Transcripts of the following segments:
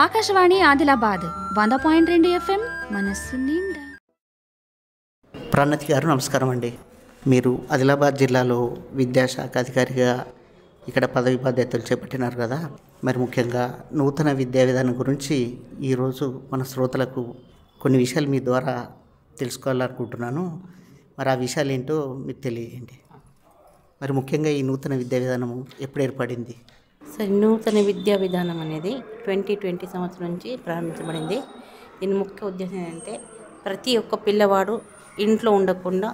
ఆకాశవాణి ఆదిలాబాద్ వంద పాయింట్ రెండు ఎఫ్ఎం మనస్సు నిండా ప్రణతి గారు నమస్కారం అండి మీరు ఆదిలాబాద్ జిల్లాలో విద్యాశాఖ అధికారిగా ఇక్కడ పదవి బాధ్యతలు చేపట్టినారు కదా మరి ముఖ్యంగా నూతన విద్యా విధానం గురించి ఈరోజు మన శ్రోతలకు కొన్ని విషయాలు మీ ద్వారా తెలుసుకోవాలనుకుంటున్నాను మరి ఆ విషయాలు ఏంటో మీకు తెలియజేయండి మరి ముఖ్యంగా ఈ నూతన విద్యా విధానం ఎప్పుడు ఏర్పడింది నూతన విద్యా విధానం అనేది ట్వంటీ ట్వంటీ సంవత్సరం నుంచి ప్రారంభించబడింది దీని ముఖ్య ఉద్దేశం ఏంటంటే ప్రతి ఒక్క పిల్లవాడు ఇంట్లో ఉండకుండా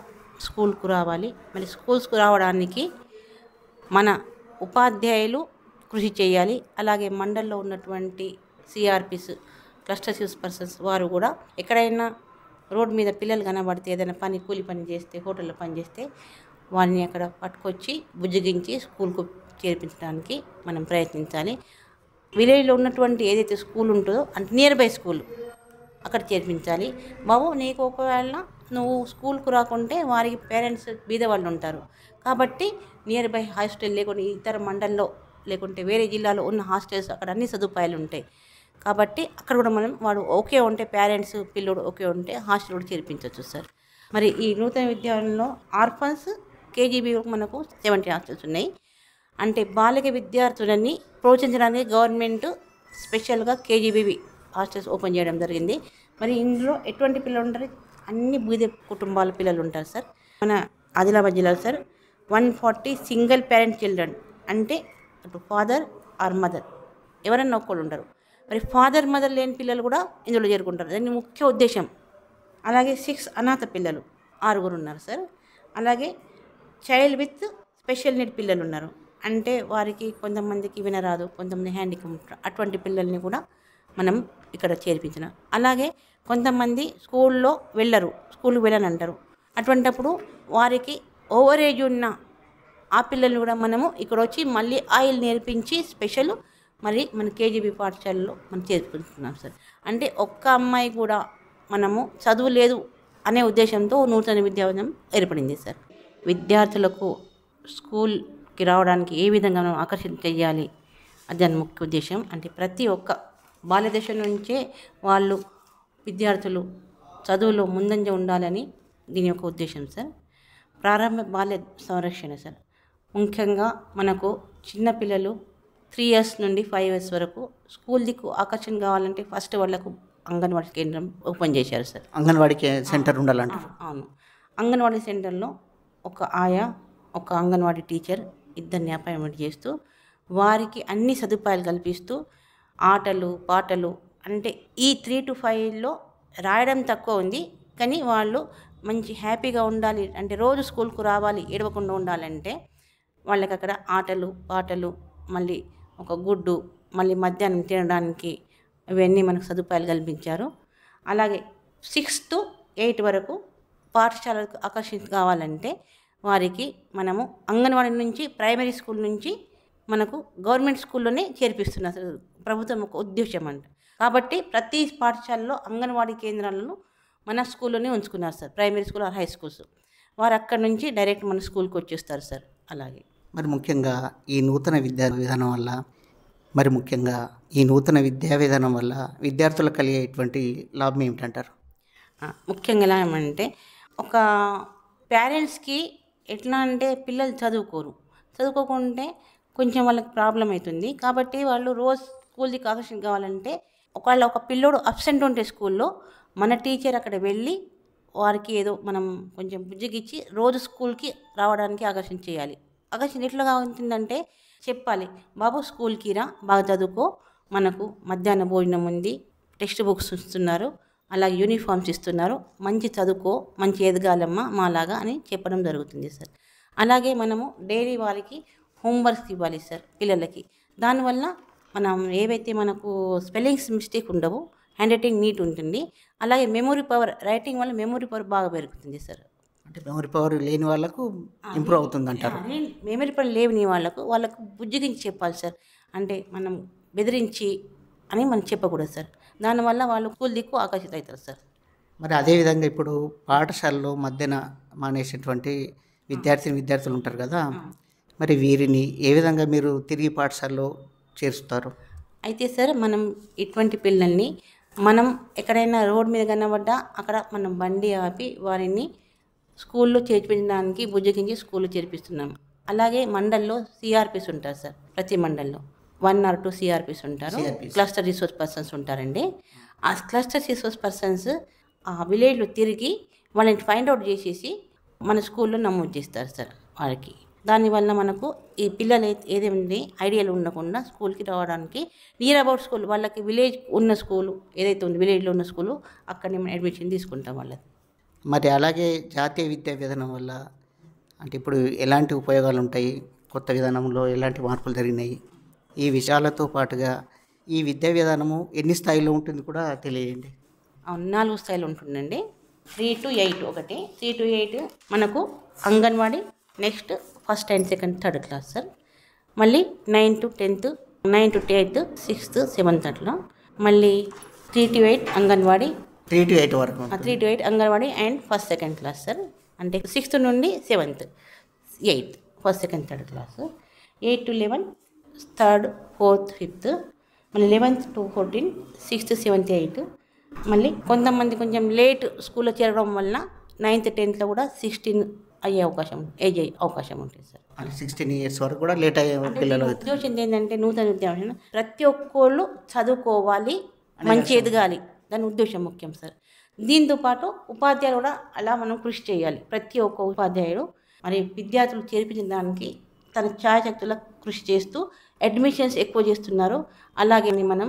స్కూల్కు రావాలి మరి స్కూల్స్కు రావడానికి మన ఉపాధ్యాయులు కృషి చేయాలి అలాగే మండల్లో ఉన్నటువంటి సిఆర్పిస్ క్లస్టర్ యూస్ పర్సన్స్ వారు కూడా ఎక్కడైనా రోడ్ మీద పిల్లలు కనబడితే ఏదైనా పని కూలి పని చేస్తే హోటల్లో పనిచేస్తే వారిని అక్కడ పట్టుకొచ్చి బుజ్జగించి స్కూల్కు చేర్పించడానికి మనం ప్రయత్నించాలి విలేజ్లో ఉన్నటువంటి ఏదైతే స్కూల్ ఉంటుందో అంటే నియర్ బై స్కూల్ అక్కడ చేర్పించాలి బాబు నీకు ఒకవేళ నువ్వు స్కూల్కు రాకుంటే వారికి పేరెంట్స్ బీద వాళ్ళు ఉంటారు కాబట్టి నియర్ బై హాస్టల్ లేకుంటే ఇతర మండల్లో లేకుంటే వేరే జిల్లాలో ఉన్న హాస్టల్స్ అక్కడ అన్ని సదుపాయాలు ఉంటాయి కాబట్టి అక్కడ కూడా మనం వాడు ఓకే ఉంటే పేరెంట్స్ పిల్లోడు ఓకే ఉంటే హాస్టల్ కూడా చేర్పించవచ్చు సార్ మరి ఈ నూతన విద్యాలయంలో ఆర్ఫన్స్ కేజీబీ మనకు సెవెంటీ హాస్టల్స్ ఉన్నాయి అంటే బాలిక విద్యార్థులని ప్రోత్సహించడానికి గవర్నమెంట్ స్పెషల్గా కేజీబీవి హాస్టల్స్ ఓపెన్ చేయడం జరిగింది మరి ఇందులో ఎటువంటి పిల్లలు ఉంటారు అన్ని బూద కుటుంబాల పిల్లలు ఉంటారు సార్ మన ఆదిలాబాద్ జిల్లాలో sir one forty single parent children అంటే అటు ఫాదర్ ఆర్ మదర్ ఎవరన్నా ఒక్కళ్ళు ఉంటారు మరి ఫాదర్ మదర్ లేని పిల్లలు కూడా ఇందులో చేరుకుంటారు దాని ముఖ్య ఉద్దేశం అలాగే సిక్స్ అనాథ పిల్లలు ఆరుగురు ఉన్నారు సార్ అలాగే చైల్డ్ విత్ స్పెషల్ నీడ్ పిల్లలు ఉన్నారు అంటే వారికి కొంతమందికి వినరాదు కొంతమంది హ్యాండిక్యాప్ ఉంటారు అటువంటి పిల్లల్ని కూడా మనం ఇక్కడ చేర్పించిన అలాగే కొంతమంది స్కూల్లో వెళ్ళరు స్కూల్కి వెళ్ళని అంటారు అటువంటప్పుడు వారికి ఓవర్ ఏజ్ ఉన్న ఆ పిల్లల్ని కూడా మనము ఇక్కడ వచ్చి మళ్ళీ ఆయిల్ నేర్పించి స్పెషల్ మరి మన కేజీబీ పాఠశాలలో మనం చేర్చుకుంటున్నాం సార్ అంటే ఒక్క అమ్మాయి కూడా మనము చదువు లేదు అనే ఉద్దేశంతో నూతన విద్యా ఏర్పడింది సార్ విద్యార్థులకు స్కూల్ ఇంటికి రావడానికి ఏ విధంగా మనం ఆకర్షణ చేయాలి అది దాని ముఖ్య ఉద్దేశం అంటే ప్రతి ఒక్క బాల్యదశ నుంచే వాళ్ళు విద్యార్థులు చదువులో ముందంజ ఉండాలని దీని యొక్క ఉద్దేశం సార్ ప్రారంభ బాల్య సంరక్షణ సార్ ముఖ్యంగా మనకు చిన్నపిల్లలు త్రీ ఇయర్స్ నుండి ఫైవ్ ఇయర్స్ వరకు స్కూల్ దిక్కు ఆకర్షణ కావాలంటే ఫస్ట్ వాళ్ళకు అంగన్వాడీ కేంద్రం ఓపెన్ చేశారు సార్ అంగన్వాడీ సెంటర్ ఉండాలంటే అవును అంగన్వాడీ సెంటర్లో ఒక ఆయా ఒక అంగన్వాడీ టీచర్ ఇద్దరిని అపాయింట్మెంట్ చేస్తూ వారికి అన్ని సదుపాయాలు కల్పిస్తూ ఆటలు పాటలు అంటే ఈ త్రీ టు ఫైవ్లో రాయడం తక్కువ ఉంది కానీ వాళ్ళు మంచి హ్యాపీగా ఉండాలి అంటే రోజు స్కూల్కు రావాలి ఏడవకుండా ఉండాలంటే వాళ్ళకి అక్కడ ఆటలు పాటలు మళ్ళీ ఒక గుడ్డు మళ్ళీ మధ్యాహ్నం తినడానికి ఇవన్నీ మనకు సదుపాయాలు కల్పించారు అలాగే సిక్స్త్ ఎయిట్ వరకు పాఠశాలకు ఆకర్షించి కావాలంటే వారికి మనము అంగన్వాడీ నుంచి ప్రైమరీ స్కూల్ నుంచి మనకు గవర్నమెంట్ స్కూల్లోనే చేర్పిస్తున్నారు ప్రభుత్వం ఒక ఉద్దేశం అంట కాబట్టి ప్రతి పాఠశాలలో అంగన్వాడీ కేంద్రాలను మన స్కూల్లోనే ఉంచుకున్నారు sir primary school or high schools వారు అక్కడ నుంచి డైరెక్ట్ మన స్కూల్కి వచ్చేస్తారు సార్ అలాగే మరి ముఖ్యంగా ఈ నూతన విద్యా విధానం వల్ల మరి ముఖ్యంగా ఈ నూతన విద్యా విధానం వల్ల విద్యార్థులకు కలిగేటువంటి లాభం ఏమిటంటారు ముఖ్యంగా ఏమంటే ఒక పేరెంట్స్కి ఎట్లా అంటే పిల్లలు చదువుకోరు చదువుకోకుంటే కొంచెం వాళ్ళకి ప్రాబ్లం అవుతుంది కాబట్టి వాళ్ళు రోజు స్కూల్కి ఆకర్షణ కావాలంటే ఒకవేళ ఒక పిల్లోడు అబ్సెంట్ ఉంటే స్కూల్లో మన టీచర్ అక్కడ వెళ్ళి వారికి ఏదో మనం కొంచెం బుజ్జిగిచ్చి రోజు స్కూల్కి రావడానికి ఆకర్షణ చేయాలి ఆకర్షణ ఎట్లా అవుతుందంటే చెప్పాలి బాబు స్కూల్కి రా బాగా చదువుకో మనకు మధ్యాహ్న భోజనం ఉంది టెక్స్ట్ బుక్స్ ఇస్తున్నారు అలా యూనిఫామ్స్ ఇస్తున్నారు మంచి చదువుకో మంచి ఎదగాలమ్మా మాలాగా అని చెప్పడం జరుగుతుంది సార్ అలాగే మనము డైలీ వాళ్ళకి హోంవర్క్స్ ఇవ్వాలి సార్ పిల్లలకి దానివల్ల మనం ఏవైతే మనకు స్పెల్లింగ్స్ మిస్టేక్ ఉండవు హ్యాండ్ రైటింగ్ నీట్ ఉంటుంది అలాగే మెమొరీ పవర్ రైటింగ్ వల్ల మెమొరీ పవర్ బాగా పెరుగుతుంది సార్ అంటే మెమొరీ పవర్ లేని వాళ్ళకు ఇంప్రూవ్ అవుతుంది అంటారు మెమరీ పవర్ లేని వాళ్ళకు వాళ్ళకు బుజ్జిగించి చెప్పాలి సార్ అంటే మనం బెదిరించి అని మనం చెప్పకూడదు సార్ దానివల్ల వాళ్ళు కూల్ దిక్కు ఆకర్షిత అవుతారు సార్ మరి అదేవిధంగా ఇప్పుడు పాఠశాలలో మధ్యన మానేసినటువంటి విద్యార్థిని విద్యార్థులు ఉంటారు కదా మరి వీరిని ఏ విధంగా మీరు తిరిగి పాఠశాలలో చేరుస్తారు అయితే సార్ మనం ఇటువంటి పిల్లల్ని మనం ఎక్కడైనా రోడ్ మీద కనబడ్డా అక్కడ మనం బండి ఆపి వారిని స్కూల్లో చేర్పించడానికి బుజ్జగించి స్కూల్లో చేర్పిస్తున్నాం అలాగే మండల్లో సిఆర్పిస్ ఉంటారు సార్ ప్రతి మండల్లో వన్ ఆర్ టూ సిఆర్పిస్ ఉంటారు క్లస్టర్ రిసోర్స్ పర్సన్స్ ఉంటారండి ఆ క్లస్టర్ రిసోర్స్ పర్సన్స్ ఆ విలేజ్లో తిరిగి వాళ్ళని ఫైండ్ అవుట్ చేసేసి మన స్కూల్లో నమోదు చేస్తారు సార్ వాళ్ళకి దానివల్ల మనకు ఈ పిల్లలు ఏదేమి ఐడియాలు ఉండకుండా స్కూల్కి రావడానికి నియర్ అబౌట్ స్కూల్ వాళ్ళకి విలేజ్ ఉన్న స్కూలు ఏదైతే ఉంది విలేజ్లో ఉన్న స్కూలు అక్కడనే మనం అడ్మిషన్ తీసుకుంటాం వాళ్ళది మరి అలాగే జాతీయ విద్యా విధానం వల్ల అంటే ఇప్పుడు ఎలాంటి ఉపయోగాలు ఉంటాయి కొత్త విధానంలో ఎలాంటి మార్పులు జరిగినాయి ఈ విషయాలతో పాటుగా ఈ విద్యా విధానము ఎన్ని స్థాయిలో ఉంటుంది కూడా తెలియండి నాలుగు స్థాయిలు ఉంటుందండి త్రీ టు ఎయిట్ ఒకటి త్రీ టు ఎయిట్ మనకు anganwadi next first and second third class sir మళ్ళీ nine to tenth nine to eighth sixth seventh అట్లా మళ్ళీ three to eight anganwadi three to eight వరకు three to eight anganwadi and first second class sir అంటే sixth నుండి seventh eighth first second third class eight to eleven third fourth fifth మళ్ళీ eleventh to fourteen sixth seventh eighth మళ్ళీ కొంతమంది కొంచెం late స్కూల్లో చేరడం వల్ల నైన్త్ టెన్త్లో కూడా సిక్స్టీన్ అయ్యే అవకాశం ఏజ్ అయ్యే అవకాశం ఉంటుంది సార్ సిక్స్టీన్ ఇయర్స్ వరకు కూడా లేట్ అయ్యే పిల్లలు ఉద్దేశం ఏంటంటే నూతన ఉద్యమం ప్రతి ఒక్కళ్ళు చదువుకోవాలి మంచి ఎదగాలి దాని ఉద్దేశం ముఖ్యం సార్ దీంతో పాటు ఉపాధ్యాయులు కూడా అలా మనం కృషి చేయాలి ప్రతి ఒక్క ఉపాధ్యాయుడు మరి విద్యార్థులు చేర్పించిన దానికి తన ఛాయాశక్తుల కృషి చేస్తూ అడ్మిషన్స్ ఎక్కువ చేస్తున్నారో అలాగే మనం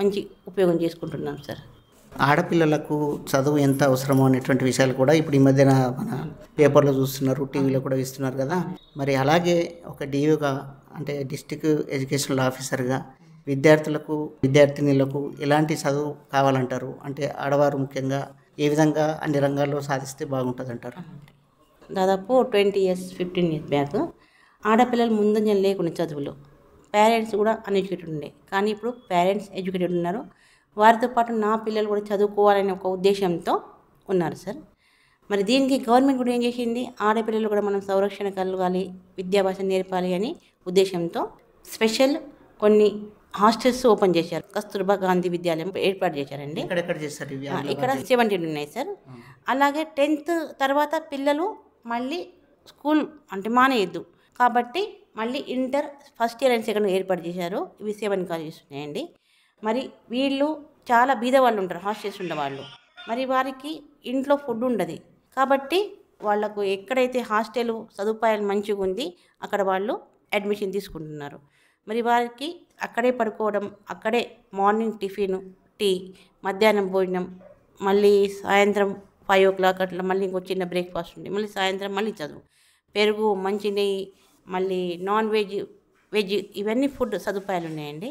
మంచి ఉపయోగం చేసుకుంటున్నాం సార్ ఆడపిల్లలకు చదువు ఎంత అవసరమో అనేటువంటి విషయాలు కూడా ఇప్పుడు ఈ మధ్యన మన పేపర్లో చూస్తున్నారు టీవీలో కూడా ఇస్తున్నారు కదా మరి అలాగే ఒక డీయూగా అంటే డిస్టిక్ ఎడ్యుకేషనల్ ఆఫీసర్గా విద్యార్థులకు విద్యార్థినిలకు ఎలాంటి చదువు కావాలంటారు అంటే ఆడవారు ముఖ్యంగా ఏ విధంగా అన్ని రంగాల్లో సాధిస్తే బాగుంటుంది అంటారు దాదాపు twenty years fifteen years back ఆడపిల్లలు ముందంజలు లేకుండా చదువులో పేరెంట్స్ కూడా అన్ఎడ్యుకేటెడ్ ఉండే కానీ ఇప్పుడు పేరెంట్స్ ఎడ్యుకేటెడ్ ఉన్నారు వారితో పాటు నా పిల్లలు కూడా చదువుకోవాలనే ఒక ఉద్దేశంతో ఉన్నారు సార్ మరి దీనికి గవర్నమెంట్ కూడా ఏం చేసింది ఆడపిల్లలు కూడా మనం సంరక్షణ కలగాలి విద్యాభ్యాసం నేర్పాలి అని ఉద్దేశంతో స్పెషల్ కొన్ని హాస్టల్స్ ఓపెన్ చేశారు కస్తూర్బా గాంధీ విద్యాలయం ఏర్పాటు చేశారండి ఇక్కడ సెవెంటీన్ ఉన్నాయి సార్ అలాగే టెన్త్ తర్వాత పిల్లలు మళ్ళీ స్కూల్ అంటే మానేయద్దు కాబట్టి మళ్ళీ inter first year and second ఏర్పాటు చేశారు ఇవి సెవెన్ కాలేజెస్ ఉన్నాయండి మరి వీళ్ళు చాలా బీద వాళ్ళు ఉంటారు హాస్టల్స్ ఉండేవాళ్ళు మరి వారికి ఇంట్లో ఫుడ్ ఉండదు కాబట్టి వాళ్లకు ఎక్కడైతే హాస్టల్ సదుపాయాలు మంచిగా ఉంది అక్కడ వాళ్ళు అడ్మిషన్ తీసుకుంటున్నారు మరి వారికి అక్కడే పడుకోవడం అక్కడే మార్నింగ్ టిఫిన్ టీ మధ్యాహ్నం భోజనం మళ్ళీ సాయంత్రం ఫైవ్ ఓ క్లాక్ అట్లా మళ్ళీ ఇంకో చిన్న బ్రేక్ఫాస్ట్ ఉంది మళ్ళీ సాయంత్రం మళ్ళీ చదువు పెరుగు మంచి నెయ్యి మళ్ళీ నాన్ వెజ్ వెజ్ ఇవన్నీ ఫుడ్ సదుపాయాలు ఉన్నాయండి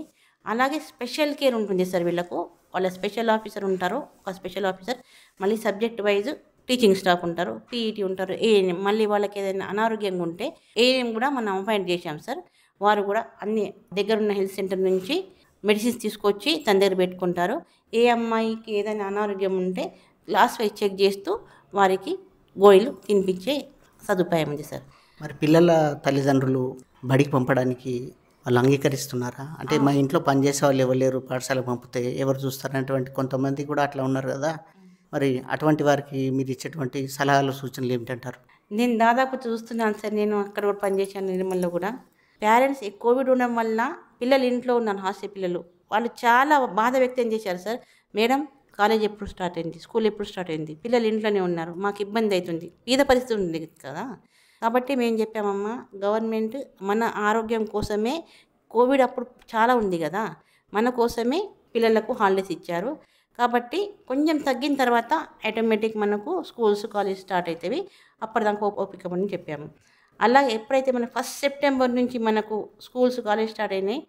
అలాగే స్పెషల్ కేర్ ఉంటుంది సార్ వీళ్ళకు వాళ్ళ స్పెషల్ ఆఫీసర్ ఉంటారు ఒక స్పెషల్ ఆఫీసర్ మళ్ళీ సబ్జెక్ట్ వైజ్ టీచింగ్ స్టాఫ్ ఉంటారు పీఈటీ ఉంటారు ఏఎన్ఎం మళ్ళీ వాళ్ళకి ఏదైనా అనారోగ్యంగా ఉంటే ఏఎన్ఎం కూడా మనం అపాయింట్ చేశాం సార్ వారు కూడా అన్ని దగ్గరున్న హెల్త్ సెంటర్ నుంచి మెడిసిన్స్ తీసుకొచ్చి తన దగ్గర పెట్టుకుంటారు ఏ అమ్మాయికి ఏదైనా అనారోగ్యం ఉంటే లాస్ట్ వైజ్ చెక్ చేస్తూ వారికి గోయిలు తినిపించే సదుపాయం ఉంది సార్ మరి పిల్లల తల్లిదండ్రులు బడికి పంపడానికి వాళ్ళు అంగీకరిస్తున్నారా అంటే మా ఇంట్లో పనిచేసే వాళ్ళు ఎవరు లేరు పాఠశాలకు పంపితే ఎవరు చూస్తారనేటువంటి కొంతమంది కూడా అట్లా ఉన్నారు కదా మరి అటువంటి వారికి మీరు ఇచ్చేటువంటి సలహాలు సూచనలు ఏమిటంటారు నేను దాదాపు చూస్తున్నాను సార్ నేను అక్కడ కూడా పనిచేశాను నిర్మల్లో కూడా పేరెంట్స్ ఈ కోవిడ్ ఉండడం వల్ల పిల్లలు ఇంట్లో ఉన్నారు హాస్టల్ పిల్లలు వాళ్ళు చాలా బాధ వ్యక్తం చేశారు సార్ మేడం కాలేజ్ ఎప్పుడు స్టార్ట్ అయింది స్కూల్ ఎప్పుడు స్టార్ట్ అయింది పిల్లలు ఇంట్లోనే ఉన్నారు మాకు ఇబ్బంది అవుతుంది పీద పరిస్థితి ఉంది కదా కాబట్టి మేము చెప్పామమ్మా గవర్నమెంట్ మన ఆరోగ్యం కోసమే కోవిడ్ అప్పుడు చాలా ఉంది కదా మన కోసమే పిల్లలకు హాలిడేస్ ఇచ్చారు కాబట్టి కొంచెం తగ్గిన తర్వాత ఆటోమేటిక్ మనకు స్కూల్స్ కాలేజ్ స్టార్ట్ అవుతాయి అప్పటిదాకా ఓపిక అని చెప్పాము అలాగే ఎప్పుడైతే మన ఫస్ట్ సెప్టెంబర్ నుంచి మనకు స్కూల్స్ కాలేజ్ స్టార్ట్ అయినాయి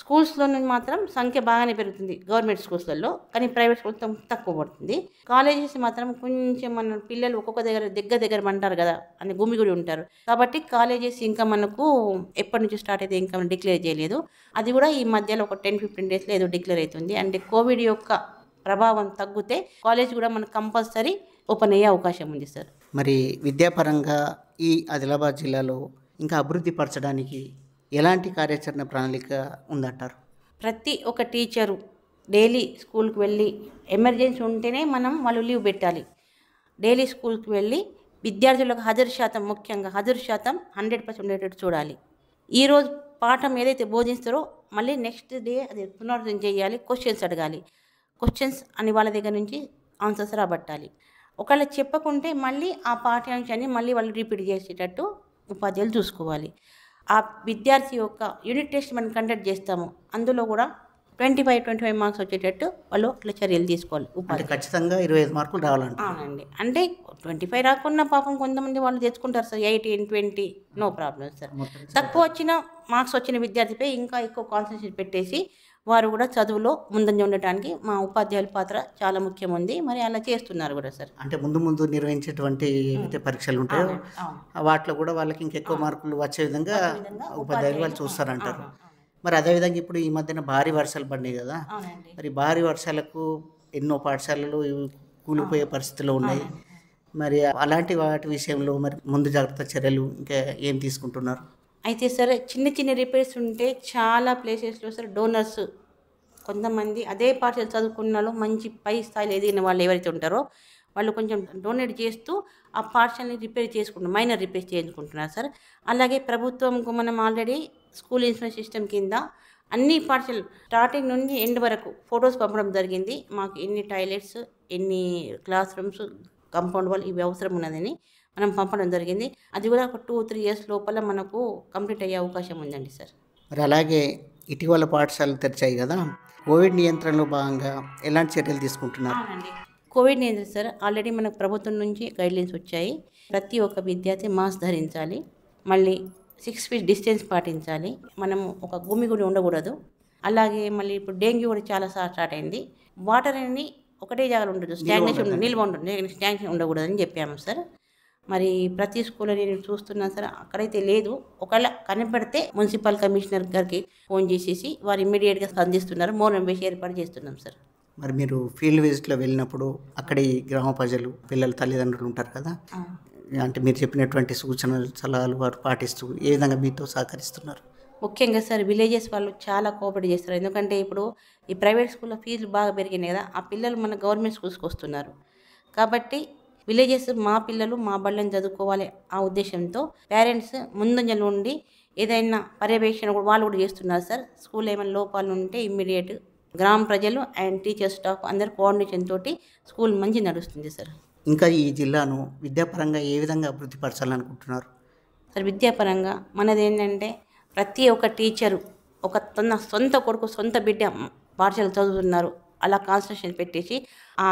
స్కూల్స్లో మాత్రం సంఖ్య బాగానే పెరుగుతుంది గవర్నమెంట్ స్కూల్స్లలో కానీ ప్రైవేట్ స్కూల్స్ తక్కువ పడుతుంది కాలేజెస్ మాత్రం కొంచెం మన పిల్లలు ఒక్కొక్క దగ్గర దగ్గర దగ్గర అంటారు కదా అని గుమిగుడి ఉంటారు కాబట్టి కాలేజెస్ ఇంకా మనకు ఎప్పటి నుంచి స్టార్ట్ అయితే ఇంకా డిక్లేర్ చేయలేదు అది కూడా ఈ మధ్యలో ఒక టెన్ ఫిఫ్టీన్ డేస్లో ఏదో డిక్లేర్ అవుతుంది అంటే కోవిడ్ యొక్క ప్రభావం తగ్గితే కాలేజ్ కూడా మనకు కంపల్సరీ ఓపెన్ అయ్యే అవకాశం ఉంది సార్ మరి విద్యాపరంగా ఈ ఆదిలాబాద్ జిల్లాలో ఇంకా అభివృద్ధి పరచడానికి ఎలాంటి కార్యాచరణ ప్రణాళిక ఉందంటారు ప్రతి ఒక్క టీచరు డైలీ స్కూల్కి వెళ్ళి ఎమర్జెన్సీ ఉంటేనే మనం వాళ్ళు లీవ్ పెట్టాలి డైలీ స్కూల్కి వెళ్ళి విద్యార్థులకు హాజరు శాతం ముఖ్యంగా హాజరు శాతం హండ్రెడ్ పర్సెంట్ ఉండేటట్టు చూడాలి ఈరోజు పాఠం ఏదైతే బోధిస్తారో మళ్ళీ నెక్స్ట్ డే అది పునరుద్ధం చేయాలి క్వశ్చన్స్ అడగాలి క్వశ్చన్స్ అని వాళ్ళ దగ్గర నుంచి ఆన్సర్స్ రాబట్టాలి ఒకవేళ చెప్పకుంటే మళ్ళీ ఆ పాఠ్యాంశాన్ని మళ్ళీ వాళ్ళు రిపీట్ చేసేటట్టు ఉపాధ్యాయులు చూసుకోవాలి ఆ విద్యార్థి యొక్క యూనిట్ టెస్ట్ మనం కండక్ట్ చేస్తాము అందులో కూడా twenty five twenty five marks వచ్చేటట్టు వాళ్ళు అట్లా చర్యలు తీసుకోవాలి ఉపాధి ఖచ్చితంగా ఇరవై ఐదు మార్కులు రావాలండి అవునండి అంటే ట్వంటీ ఫైవ్ రాకుండా పాపం కొంతమంది వాళ్ళు తెచ్చుకుంటారు sir eighteen twenty no problem sir తక్కువ వచ్చిన మార్క్స్ వచ్చిన విద్యార్థిపై ఇంకా ఎక్కువ కాన్సన్ట్రేట్ పెట్టేసి వారు కూడా చదువులో ముందంజ ఉండటానికి మా ఉపాధ్యాయుల పాత్ర చాలా ముఖ్యం ఉంది మరి అలా చేస్తున్నారు కూడా సార్ అంటే ముందు ముందు నిర్వహించేటువంటి పరీక్షలు ఉంటాయో వాటిలో కూడా వాళ్ళకి ఇంకెక్కువ మార్కులు వచ్చే విధంగా ఉపాధ్యాయులు వాళ్ళు చూస్తారంటారు మరి అదేవిధంగా ఇప్పుడు ఈ మధ్యన భారీ వర్షాలు పడినాయి కదా మరి భారీ వర్షాలకు ఎన్నో పాఠశాలలు కూలిపోయే పరిస్థితులు ఉన్నాయి మరి అలాంటి వాటి విషయంలో మరి ముందు జాగ్రత్త చర్యలు ఇంకా ఏం తీసుకుంటున్నారు అయితే సరే చిన్న చిన్న రిపేర్స్ ఉంటే చాలా ప్లేసెస్లో సరే డోనర్స్ కొంతమంది అదే పాఠశాల చదువుకున్న వాళ్ళు మంచి పై స్థాయిలో ఎదిగిన వాళ్ళు ఎవరైతే ఉంటారో వాళ్ళు కొంచెం డొనేట్ చేస్తూ ఆ పార్షల్ని రిపేర్ చేసుకుంటున్నారు మైనర్ రిపేర్ చేయించుకుంటున్నారు సార్ అలాగే ప్రభుత్వంకు మనం ఆల్రెడీ స్కూల్ ఇన్స్పెక్షన్ సిస్టమ్ కింద అన్ని పార్షల్ స్టార్టింగ్ నుండి ఎండ్ వరకు ఫొటోస్ పంపడం జరిగింది మాకు ఎన్ని టాయిలెట్స్ ఎన్ని క్లాస్ రూమ్స్ కంపౌండ్ వాళ్ళు ఇవి అవసరం ఉన్నదని మనం పంపడం జరిగింది అది కూడా ఒక టూ త్రీ ఇయర్స్ లోపల మనకు కంప్లీట్ అయ్యే అవకాశం ఉందండి సార్ మరి అలాగే ఇటీవల పాఠశాలలు తెరిచాయి కదా కోవిడ్ నియంత్రణలో భాగంగా ఎలాంటి చర్యలు తీసుకుంటున్నారు కోవిడ్ నియంత్రణ సార్ ఆల్రెడీ మనకు ప్రభుత్వం నుంచి గైడ్లైన్స్ వచ్చాయి ప్రతి ఒక్క విద్యార్థి మాస్క్ ధరించాలి మళ్ళీ సిక్స్ ఫీట్ డిస్టెన్స్ పాటించాలి మనం ఒక గుడి ఉండకూడదు అలాగే మళ్ళీ ఇప్పుడు డెంగ్యూ కూడా చాలా సార్ స్టార్ట్ అయింది వాటర్ అనేది ఒకటే జాగాలో ఉండదు స్టాగ్నేషన్ నిల్వ ఉంటుంది స్టాగ్నేషన్ ఉండకూడదు అని చెప్పాము సార్ మరి ప్రతి స్కూల్లో నేను చూస్తున్నాను సార్ అక్కడైతే లేదు ఒకవేళ కనపడితే మున్సిపల్ కమిషనర్ గారికి ఫోన్ చేసేసి వారు ఇమ్మీడియట్గా స్పందిస్తున్నారు మౌనం వేసి ఏర్పాటు చేస్తున్నాం సార్ మరి మీరు ఫీల్డ్ విజిట్లో వెళ్ళినప్పుడు అక్కడి గ్రామ ప్రజలు పిల్లల తల్లిదండ్రులు ఉంటారు కదా అంటే మీరు చెప్పినటువంటి సూచనలు సలహాలు వారు పాటిస్తూ ఏ విధంగా మీతో సహకరిస్తున్నారు ముఖ్యంగా సార్ విలేజెస్ వాళ్ళు చాలా కోఆపరేట్ చేస్తారు ఎందుకంటే ఇప్పుడు ఈ ప్రైవేట్ స్కూల్లో ఫీజులు బాగా పెరిగినాయి కదా ఆ పిల్లలు మన గవర్నమెంట్ స్కూల్స్కి వస్తున్నారు కాబట్టి విలేజెస్ మా పిల్లలు మా బళ్ళని చదువుకోవాలి ఆ ఉద్దేశంతో పేరెంట్స్ ముందంజలు ఉండి ఏదైనా పర్యవేక్షణ కూడా వాళ్ళు కూడా చేస్తున్నారు సార్ స్కూల్ ఏమైనా లోపాలు ఉంటే ఇమ్మీడియట్ గ్రామ ప్రజలు అండ్ టీచర్స్ స్టాఫ్ అందరు కోఆర్డినేషన్ తోటి స్కూల్ మంచి నడుస్తుంది సార్ ఇంకా ఈ జిల్లాను విద్యాపరంగా ఏ విధంగా అభివృద్ధి పరచాలనుకుంటున్నారు సార్ విద్యాపరంగా మనది ఏంటంటే ప్రతి ఒక్క టీచరు ఒక తన సొంత కొడుకు సొంత బిడ్డ పాఠశాల చదువుతున్నారు అలా కాన్సన్ట్రేషన్ పెట్టేసి ఆ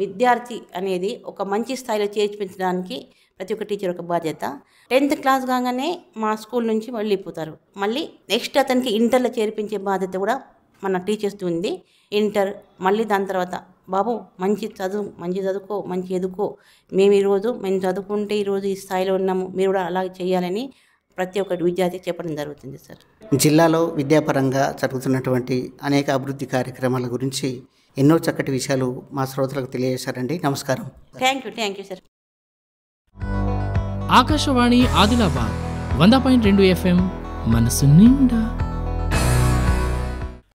విద్యార్థి అనేది ఒక మంచి స్థాయిలో చేర్పించడానికి ప్రతి ఒక్క టీచర్ ఒక బాధ్యత టెన్త్ క్లాస్ కాగానే మా స్కూల్ నుంచి వెళ్ళిపోతారు మళ్ళీ నెక్స్ట్ అతనికి ఇంటర్లో చేర్పించే బాధ్యత కూడా మన టీచర్స్ ఉంది ఇంటర్ మళ్ళీ దాని తర్వాత బాబు మంచి చదువు మంచి చదువుకో మంచి ఎదుకో మేము ఈరోజు మేము చదువుకుంటే ఈరోజు ఈ స్థాయిలో ఉన్నాము మీరు కూడా అలా చేయాలని ప్రతి ఒక్క విద్యార్థి చెప్పడం జరుగుతుంది సార్ జిల్లాలో విద్యాపరంగా జరుగుతున్నటువంటి అనేక అభివృద్ధి కార్యక్రమాల గురించి ఎన్నో చక్కటి విషయాలు మా శ్రోతలకు తెలియజేశారండి నమస్కారం thank you thank you sir Akashvani Adilabad వంద పాయింట్ రెండు ఎఫ్ఎం మనసు నిండా